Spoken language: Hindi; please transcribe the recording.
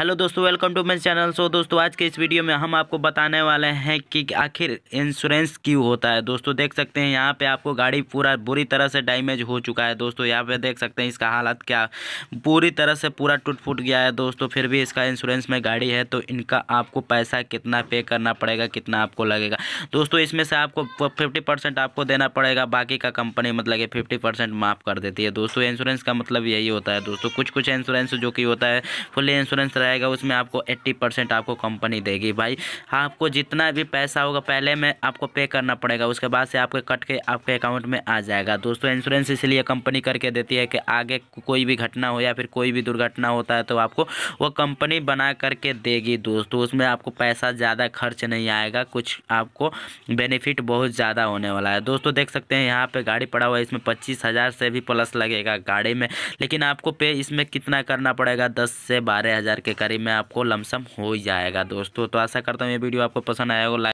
हेलो दोस्तों welcome to my channel so दोस्तों आज के इस वीडियो में हम आपको बताने वाले हैं कि आखिर इंश्योरेंस क्यों होता है दोस्तों देख सकते हैं यहाँ पे आपको गाड़ी पूरा बुरी तरह से डैमेज हो चुका है दोस्तों यहाँ पे देख सकते हैं इसका हालत क्या पूरी तरह से पूरा टूट फूट गया है दोस्तों फिर भी इसका इंश्योरेंस में गाड़ी है तो इनका आपको पैसा कितना पे करना पड़ेगा कितना आपको लगेगा दोस्तों इसमें से आपको फिफ्टी आपको देना पड़ेगा बाकी का कंपनी मतलब कि फिफ्टी माफ़ कर देती है दोस्तों इंश्योरेंस का मतलब यही होता है दोस्तों कुछ कुछ इंश्योरेंस जो कि होता है फुल इंश्योरेंस जाएगा उसमें आपको एट्टी परसेंट आपको कंपनी देगी भाई आपको जितना भी पैसा होगा पहले में आपको पे करना पड़ेगा उसके बाद से आपके कट के आपके अकाउंट में आ जाएगा दोस्तों इंश्योरेंस इसलिए कंपनी करके देती है कि आगे कोई भी घटना हो या फिर कोई भी दुर्घटना होता है तो आपको वो कंपनी बना करके देगी दोस्तों उसमें आपको पैसा ज़्यादा खर्च नहीं आएगा कुछ आपको बेनिफिट बहुत ज़्यादा होने वाला है दोस्तों देख सकते हैं यहाँ पे गाड़ी पड़ा हुआ है इसमें पच्चीस हज़ार से भी प्लस लगेगा गाड़ी में लेकिन आपको पे इसमें कितना करना पड़ेगा दस से बारह हज़ार के जानकारी में आपको लमसम हो जाएगा दोस्तों तो आशा करता हूँ ये वीडियो आपको पसंद आया होगा